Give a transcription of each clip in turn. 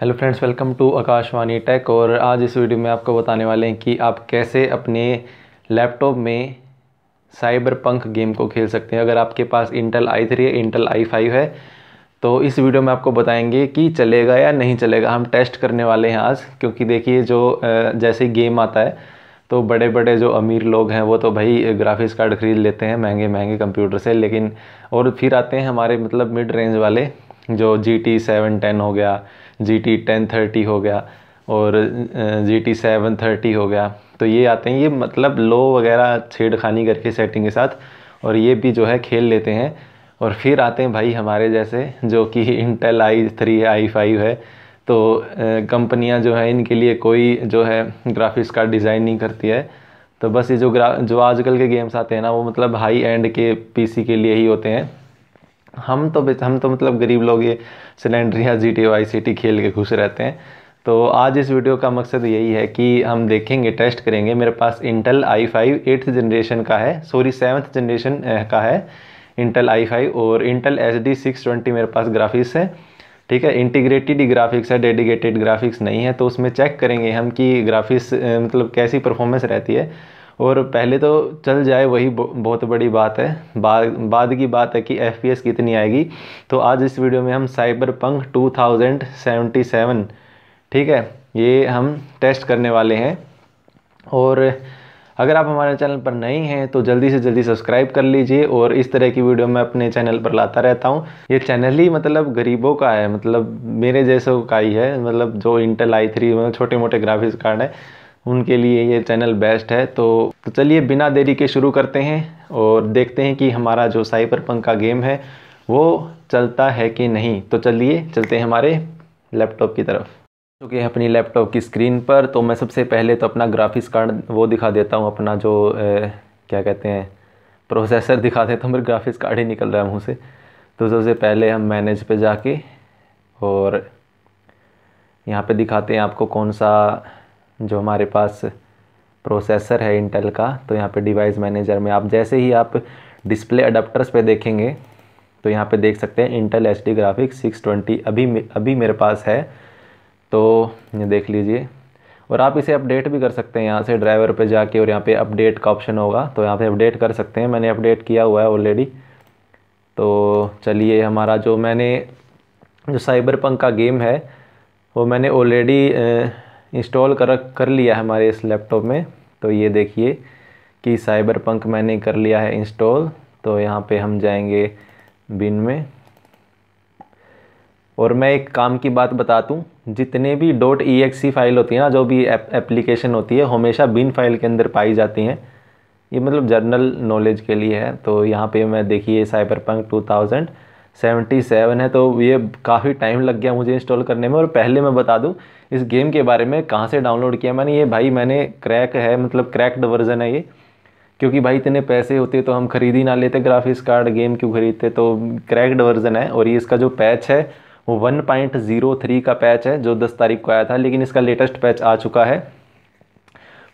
hello friends welcome to Akashvani tech और आज इस वीडियो में आपको बताने वाले हैं कि आप कैसे अपने लैपटॉप में साइबर पंख गेम को खेल सकते हैं अगर आपके पास इंटेल आई थ्री है इंटेल आई फाइव है तो इस वीडियो में आपको बताएंगे कि चलेगा या नहीं चलेगा हम टेस्ट करने वाले हैं आज क्योंकि देखिए जो जैसे गेम आता है तो बड़े बड़े जो अमीर लोग हैं वो तो भाई ग्राफिक्स कार्ड ख़रीद लेते हैं महंगे महंगे कंप्यूटर से लेकिन और फिर आते हैं हमारे मतलब मिड रेंज वाले जो जी टी सेवन टेन हो गया जी टी टेन थर्टी हो गया और जी टी सेवन थर्टी हो गया तो ये आते हैं ये मतलब लो वगैरह छेड़खानी करके सेटिंग के साथ और ये भी जो है खेल लेते हैं और फिर आते हैं भाई हमारे जैसे जो कि इंटेल आई थ्री है आई फाइव है तो कंपनियां जो है इनके लिए कोई जो है ग्राफिक्स कार्ड डिज़ाइन नहीं करती है तो बस ये जो ग्रा जो आजकल के गेम्स आते हैं ना वो मतलब हाई एंड के पीसी के लिए ही होते हैं हम तो हम तो मतलब गरीब लोग ये सिलेंडर या G T Y C T खेल के घुस रहते हैं तो आज इस वीडियो का मकसद यही है कि हम देखेंगे टेस्ट करेंगे मेरे पास इंटेल आई फाइव एट्थ जनरेशन का है सॉरी सेवन्थ जनरेशन का है इंटेल आई फाइव और Intel H D six twenty मेरे पास ग्राफिक्स है ठीक है इंटीग्रेटेड ग्राफिक्स है डेडिकेटेड ग्राफिक्स नहीं है तो उसमें चेक करेंगे हम कि ग्राफिक्स मतलब कैसी परफॉर्मेंस रहती है और पहले तो चल जाए वही बहुत बड़ी बात है बाद बाद की बात है कि एफ कितनी आएगी तो आज इस वीडियो में हम साइबर पंख टू ठीक है ये हम टेस्ट करने वाले हैं और अगर आप हमारे चैनल पर नए हैं तो जल्दी से जल्दी सब्सक्राइब कर लीजिए और इस तरह की वीडियो मैं अपने चैनल पर लाता रहता हूँ ये चैनल ही मतलब गरीबों का है मतलब मेरे जैसों का ही है मतलब जो इंटेल आई थ्री मतलब छोटे मोटे ग्राफिक्स कार्ड है उनके लिए ये चैनल बेस्ट है तो तो चलिए बिना देरी के शुरू करते हैं और देखते हैं कि हमारा जो साइबर पंख का गेम है वो चलता है कि नहीं तो चलिए चलते हैं हमारे लैपटॉप की तरफ चूँकि हैं अपनी लैपटॉप की स्क्रीन पर तो मैं सबसे पहले तो अपना ग्राफिक्स कार्ड वो दिखा देता हूँ अपना जो ए, क्या कहते हैं प्रोसेसर दिखा देता हूँ मेरे ग्राफिक्स कार्ड ही निकल रहा है मुँह से तो सबसे पहले हम मैनेज पे जाके और यहाँ पे दिखाते हैं आपको कौन सा जो हमारे पास प्रोसेसर है इंटेल का तो यहाँ पे डिवाइस मैनेजर में आप जैसे ही आप डिस्प्ले अडाप्टर्स पे देखेंगे तो यहाँ पे देख सकते हैं Intel H D graphics six twenty अभी अभी मेरे पास है तो ये देख लीजिए और आप इसे अपडेट भी कर सकते हैं यहाँ से ड्राइवर पे जाके और यहाँ पे अपडेट का ऑप्शन होगा तो यहाँ पे अपडेट कर सकते हैं मैंने अपडेट किया हुआ है ऑलरेडी तो चलिए हमारा जो मैंने जो साइबर पंक का गेम है वो मैंने ऑलरेडी इंस्टॉल कर कर लिया है हमारे इस लैपटॉप में तो ये देखिए कि साइबर पंख मैंने कर लिया है इंस्टॉल तो यहाँ पे हम जाएंगे बिन में और मैं एक काम की बात बता दूँ जितने भी डॉट ई फाइल होती है ना जो भी एप्लीकेशन होती है हमेशा बिन फाइल के अंदर पाई जाती हैं ये मतलब जर्नल नॉलेज के लिए है तो यहाँ पे मैं देखिए साइबर पंख टू थाउजेंड सेवेंटी सेवन है तो ये काफ़ी टाइम लग गया मुझे इंस्टॉल करने में और पहले मैं बता दूं इस गेम के बारे में कहाँ से डाउनलोड किया मैंने ये भाई मैंने क्रैक है मतलब क्रैक्ड वर्जन है ये क्योंकि भाई इतने पैसे होते तो हम खरीद ही ना लेते ग्राफिक्स कार्ड गेम क्यों खरीदते तो क्रैक्ड वर्जन है और ये इसका जो पैच है वो वन पॉइंट जीरो थ्री का पैच है जो दस तारीख को आया था लेकिन इसका लेटेस्ट पैच आ चुका है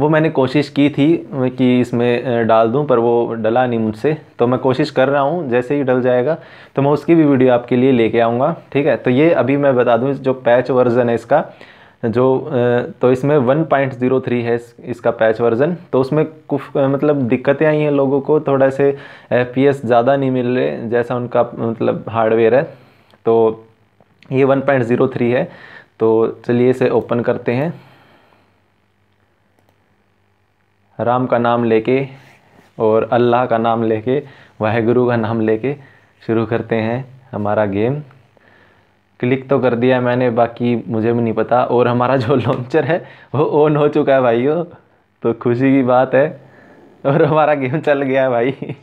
वो मैंने कोशिश की थी कि इसमें डाल दूं पर वो डला नहीं मुझसे तो मैं कोशिश कर रहा हूँ जैसे ही डल जाएगा तो मैं उसकी भी वीडियो आपके लिए लेके आऊँगा ठीक है तो ये अभी मैं बता दूँ जो पैच वर्ज़न है इसका जो तो इसमें वन पॉइंट ज़ीरो थ्री है इसका पैच वर्ज़न तो उसमें कुछ मतलब दिक्कतें आई हैं लोगों को थोड़ा से एफ ज़्यादा नहीं मिल रहे जैसा उनका मतलब हार्डवेयर है तो ये थ्री है तो चलिए इसे ओपन करते हैं राम का नाम लेके और अल्लाह का नाम लेके वाहेगुरु का नाम लेके शुरू करते हैं हमारा गेम क्लिक तो कर दिया मैंने बाकी मुझे भी नहीं पता और हमारा जो लॉन्चर है वो ऑन हो चुका है भाइयों तो खुशी की बात है और हमारा गेम चल गया है भाई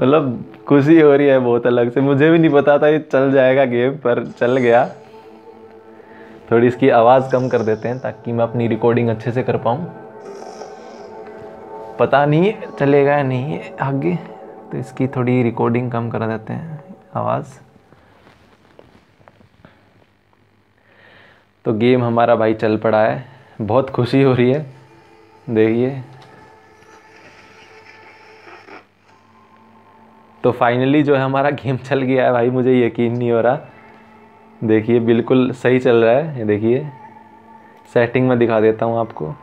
मतलब खुशी हो रही है बहुत अलग से मुझे भी नहीं पता था ये चल जाएगा गेम पर चल गया थोड़ी इसकी आवाज़ कम कर देते हैं ताकि मैं अपनी रिकॉर्डिंग अच्छे से कर पाऊँ पता नहीं चलेगा या नहीं आगे तो इसकी थोड़ी रिकॉर्डिंग कम करा देते हैं आवाज़ तो गेम हमारा भाई चल पड़ा है बहुत खुशी हो रही है देखिए तो फाइनली जो है हमारा गेम चल गया है भाई मुझे यकीन नहीं हो रहा देखिए बिल्कुल सही चल रहा है ये देखिए सेटिंग में दिखा देता हूँ आपको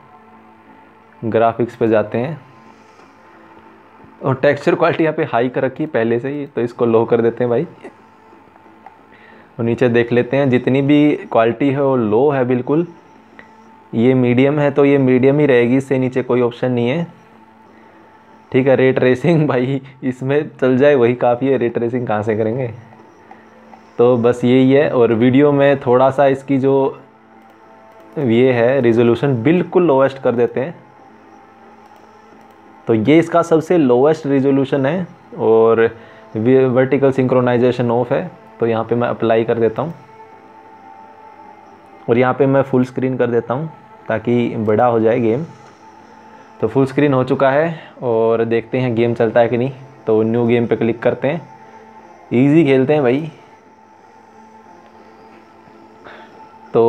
ग्राफिक्स पे जाते हैं और टेक्सचर क्वालिटी यहाँ पे हाई कर रखी है पहले से ही तो इसको लो कर देते हैं भाई और नीचे देख लेते हैं जितनी भी क्वालिटी है वो लो है बिल्कुल ये मीडियम है तो ये मीडियम ही रहेगी इससे नीचे कोई ऑप्शन नहीं है ठीक है रेट रेसिंग भाई इसमें चल जाए वही काफ़ी है रेट रेसिंग कहाँ से करेंगे तो बस यही है और वीडियो में थोड़ा सा इसकी जो ये है रिजोल्यूशन बिल्कुल लोवेस्ट कर देते हैं तो ये इसका सबसे लोवेस्ट रिजोल्यूशन है और वर्टिकल सिंक्रोनाइजेशन ऑफ है तो यहाँ पे मैं अप्लाई कर देता हूँ और यहाँ पे मैं फुल स्क्रीन कर देता हूँ ताकि बड़ा हो जाए गेम तो फुल स्क्रीन हो चुका है और देखते हैं गेम चलता है कि नहीं तो न्यू गेम पे क्लिक करते हैं इजी खेलते हैं भाई तो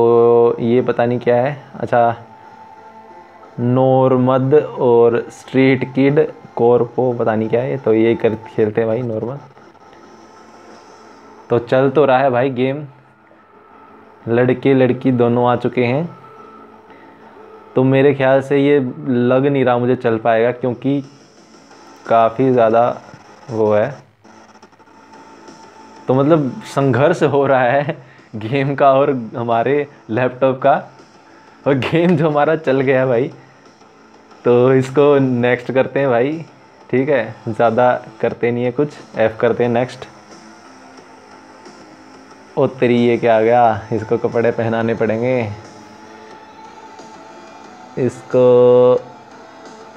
ये पता नहीं क्या है अच्छा नॉर्मद और स्ट्रीट किड कोरपो पता नहीं क्या है तो ये कर खेलते हैं भाई नॉर्मल तो चल तो रहा है भाई गेम लड़के लड़की दोनों आ चुके हैं तो मेरे ख्याल से ये लग नहीं रहा मुझे चल पाएगा क्योंकि काफ़ी ज़्यादा वो है तो मतलब संघर्ष हो रहा है गेम का और हमारे लैपटॉप का और गेम जो हमारा चल गया भाई तो इसको नेक्स्ट करते हैं भाई ठीक है ज़्यादा करते नहीं है कुछ एफ़ करते हैं नेक्स्ट ओ तेरी ये क्या आ गया इसको कपड़े पहनाने पड़ेंगे इसको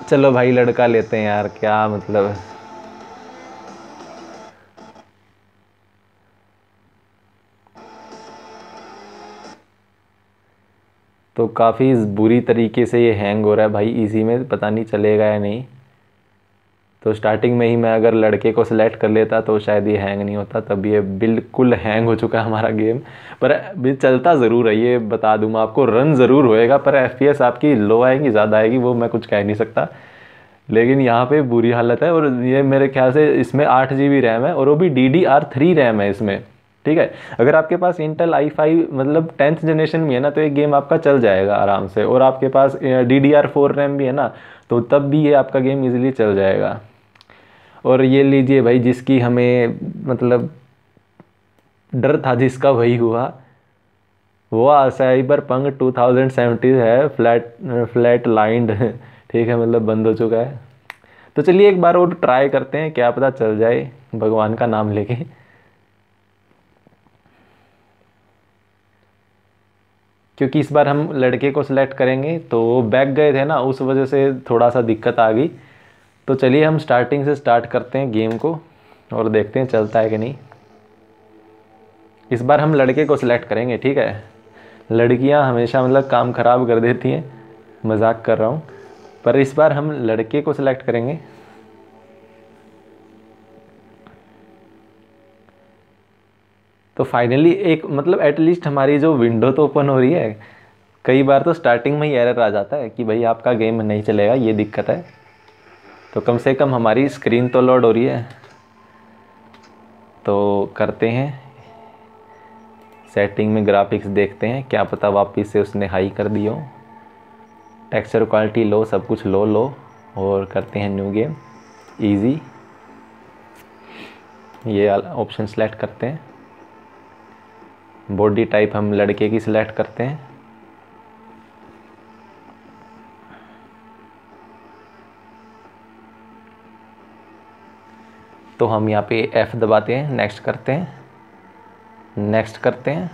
चलो भाई लड़का लेते हैं यार क्या मतलब काफ़ी बुरी तरीके से ये हैंग हो रहा है भाई इसी में पता नहीं चलेगा या नहीं तो स्टार्टिंग में ही मैं अगर लड़के को सिलेक्ट कर लेता तो शायद ये हैंग नहीं होता तब ये बिल्कुल हैंग हो चुका है हमारा गेम पर चलता ज़रूर है ये बता दूँ मैं आपको रन ज़रूर होएगा पर एफ आपकी लो आएगी ज़्यादा आएगी वो मैं कुछ कह नहीं सकता लेकिन यहाँ पे बुरी हालत है और ये मेरे ख्याल से इसमें आठ जी बी रैम है और वो भी D D R three RAM है इसमें ठीक है अगर आपके पास इंटेल आई फाइव मतलब टेंथ जनरेशन भी है ना तो ये गेम आपका चल जाएगा आराम से और आपके पास D D R four RAM भी है ना तो तब भी ये आपका गेम ईजिली चल जाएगा और ये लीजिए भाई जिसकी हमें मतलब डर था जिसका वही हुआ वो cyberpunk two thousand seventy है फ्लैट फ्लैट लाइंड ठीक है मतलब बंद हो चुका है तो चलिए एक बार और ट्राई करते हैं क्या पता चल जाए भगवान का नाम लेके क्योंकि इस बार हम लड़के को सिलेक्ट करेंगे तो वो बैक गए थे ना उस वजह से थोड़ा सा दिक्कत आ गई तो चलिए हम स्टार्टिंग से स्टार्ट करते हैं गेम को और देखते हैं चलता है कि नहीं इस बार हम लड़के को सिलेक्ट करेंगे ठीक है लड़कियां हमेशा मतलब काम ख़राब कर देती हैं मजाक कर रहा हूँ पर इस बार हम लड़के को सिलेक्ट करेंगे तो फाइनली एक मतलब एटलीस्ट हमारी जो विंडो तो ओपन हो रही है कई बार तो स्टार्टिंग में ही एरर आ जाता है कि भाई आपका गेम नहीं चलेगा ये दिक्कत है तो कम से कम हमारी स्क्रीन तो लोड हो रही है तो करते हैं सेटिंग में ग्राफिक्स देखते हैं क्या पता वापस से उसने हाई कर दिया टेक्सचर क्वालिटी लो सब कुछ लो लो और करते हैं न्यू गेम इजी ये ऑप्शन सेलेक्ट करते हैं बॉडी टाइप हम लड़के की सिलेक्ट करते हैं तो हम यहाँ पे F दबाते हैं नेक्स्ट करते हैं नेक्स्ट करते हैं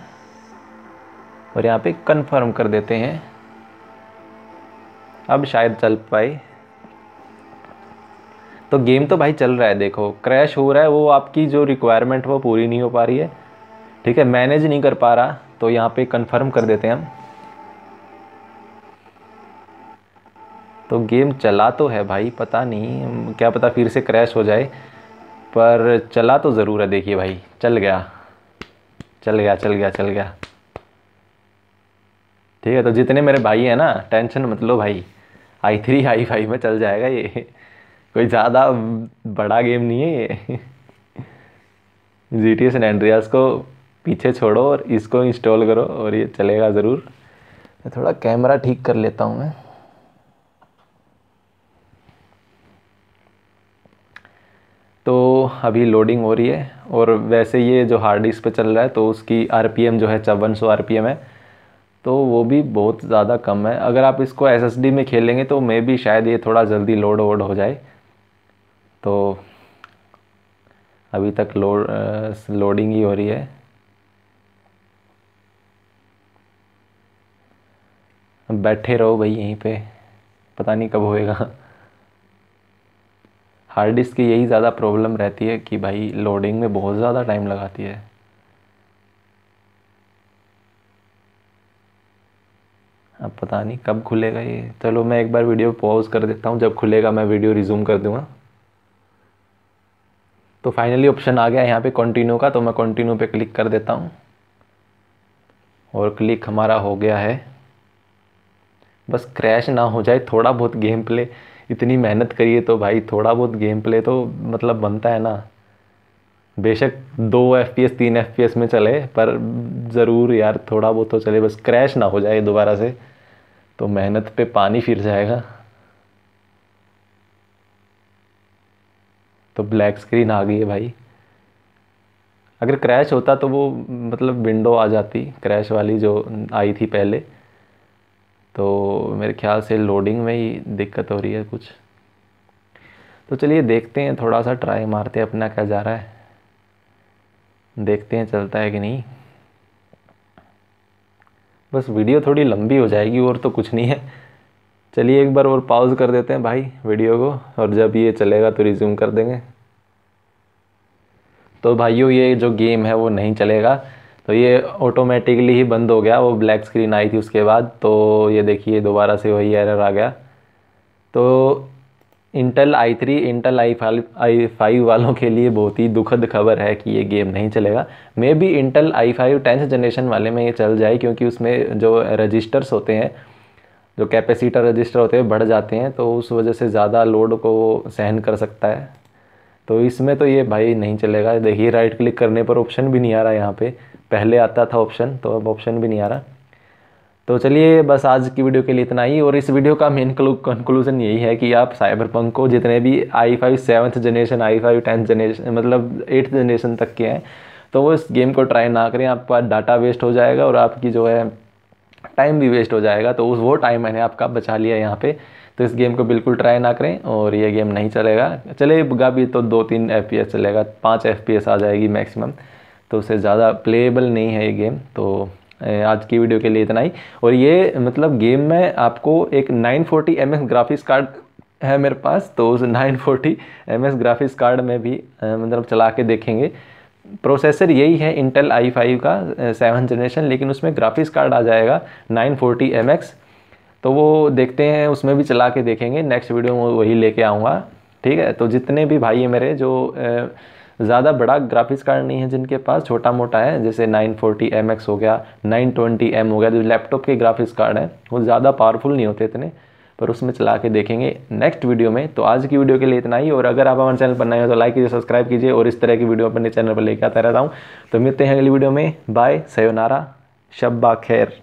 और यहाँ पे कंफर्म कर देते हैं अब शायद चल पाए तो गेम तो भाई चल रहा है देखो क्रैश हो रहा है वो आपकी जो रिक्वायरमेंट वो पूरी नहीं हो पा रही है ठीक है मैनेज नहीं कर पा रहा तो यहाँ पे कंफर्म कर देते हैं हम तो गेम चला तो है भाई पता नहीं क्या पता फिर से क्रैश हो जाए पर चला तो ज़रूर है देखिए भाई चल गया चल गया चल गया चल गया ठीक है तो जितने मेरे भाई हैं ना टेंशन मत लो भाई आई थ्री आई फाइव में चल जाएगा ये कोई ज़्यादा बड़ा गेम नहीं है ये G T S and Andreas को पीछे छोड़ो और इसको इंस्टॉल करो और ये चलेगा ज़रूर मैं थोड़ा कैमरा ठीक कर लेता हूँ मैं तो अभी लोडिंग हो रही है और वैसे ये जो हार्ड डिस्क पे चल रहा है तो उसकी आरपीएम जो है चौवन सौ आर है तो वो भी बहुत ज़्यादा कम है अगर आप इसको एसएसडी में खेलेंगे तो मे भी शायद ये थोड़ा जल्दी लोड वोड हो जाए तो अभी तक लोड लोडिंग ही हो रही है बैठे रहो भाई यहीं पे पता नहीं कब होएगा हार्ड डिस्क की यही ज़्यादा प्रॉब्लम रहती है कि भाई लोडिंग में बहुत ज़्यादा टाइम लगाती है अब पता नहीं कब खुलेगा ये चलो मैं एक बार वीडियो पॉज कर देता हूँ जब खुलेगा मैं वीडियो रिज्यूम कर दूँगा तो फाइनली ऑप्शन आ गया यहाँ पे कंटिन्यू का तो मैं कंटिन्यू पे क्लिक कर देता हूँ और क्लिक हमारा हो गया है बस क्रैश ना हो जाए थोड़ा बहुत गेम प्ले इतनी मेहनत करिए तो भाई थोड़ा बहुत गेम प्ले तो मतलब बनता है ना बेशक दो एफ पी एस तीन एफ पी एस में चले पर ज़रूर यार थोड़ा बहुत तो चले बस क्रैश ना हो जाए दोबारा से तो मेहनत पे पानी फिर जाएगा तो ब्लैक स्क्रीन आ गई है भाई अगर क्रैश होता तो वो मतलब विंडो आ जाती क्रैश वाली जो आई थी पहले तो मेरे ख्याल से लोडिंग में ही दिक्कत हो रही है कुछ तो चलिए देखते हैं थोड़ा सा ट्राई मारते हैं अपना क्या जा रहा है देखते हैं चलता है कि नहीं बस वीडियो थोड़ी लंबी हो जाएगी और तो कुछ नहीं है चलिए एक बार और पॉज कर देते हैं भाई वीडियो को और जब ये चलेगा तो रिज्यूम कर देंगे तो भाइयों ये जो गेम है वो नहीं चलेगा तो ये ऑटोमेटिकली ही बंद हो गया वो ब्लैक स्क्रीन आई थी उसके बाद तो ये देखिए दोबारा से वही एरर आ गया तो Intel i three Intel I five i five वालों के लिए बहुत ही दुखद खबर है कि ये गेम नहीं चलेगा मे बी इंटेल आई फाइव टेंथ जनरेशन वाले में ये चल जाए क्योंकि उसमें जो रजिस्टर्स होते हैं जो कैपेसिटर रजिस्टर होते हैं बढ़ जाते हैं तो उस वजह से ज़्यादा लोड को सहन कर सकता है तो इसमें तो ये भाई नहीं चलेगा देखिए राइट क्लिक करने पर ऑप्शन भी नहीं आ रहा यहाँ पे पहले आता था ऑप्शन तो अब ऑप्शन भी नहीं आ रहा तो चलिए बस आज की वीडियो के लिए इतना ही और इस वीडियो का मेन कंक्लूजन यही है कि आप साइबर पंक को जितने भी i five seventh generation i five tenth generation मतलब एट्थ जनरेशन तक के हैं तो वो इस गेम को ट्राई ना करें आपका डाटा वेस्ट हो जाएगा और आपकी जो है टाइम भी वेस्ट हो जाएगा तो उस वो टाइम मैंने आपका बचा लिया यहाँ पर तो इस गेम को बिल्कुल ट्राई ना करें और ये गेम नहीं चलेगा चलेगा भी तो दो तीन एफ चलेगा पाँच एफ आ जाएगी मैक्सिमम तो उससे ज़्यादा प्लेएबल नहीं है ये गेम तो आज की वीडियो के लिए इतना ही और ये मतलब गेम में आपको एक 940 फोर्टी ग्राफिक्स कार्ड है मेरे पास तो उस 940 फोर्टी ग्राफिक्स कार्ड में भी मतलब चला के देखेंगे प्रोसेसर यही है इंटेल आई फाइव का सेवन जनरेशन लेकिन उसमें ग्राफिक्स कार्ड आ जाएगा नाइन फोर्टी एम एक्स तो वो देखते हैं उसमें भी चला के देखेंगे नेक्स्ट वीडियो में वही लेके आऊँगा ठीक है तो जितने भी भाई हैं मेरे जो ज़्यादा बड़ा ग्राफिक्स कार्ड नहीं है जिनके पास छोटा मोटा है जैसे 940 हो गया 920M हो गया जो लैपटॉप के ग्राफिक्स कार्ड हैं वो ज़्यादा पावरफुल नहीं होते इतने पर उसमें चला के देखेंगे नेक्स्ट वीडियो में तो आज की वीडियो के लिए इतना ही और अगर आप हमारे चैनल पर नए हो तो लाइक कीजिए सब्सक्राइब कीजिए और इस तरह की वीडियो अपने चैनल पर लेकर आता रहता हूँ तो मिलते हैं अगली वीडियो में बाय सयोनारा शब्बा खैर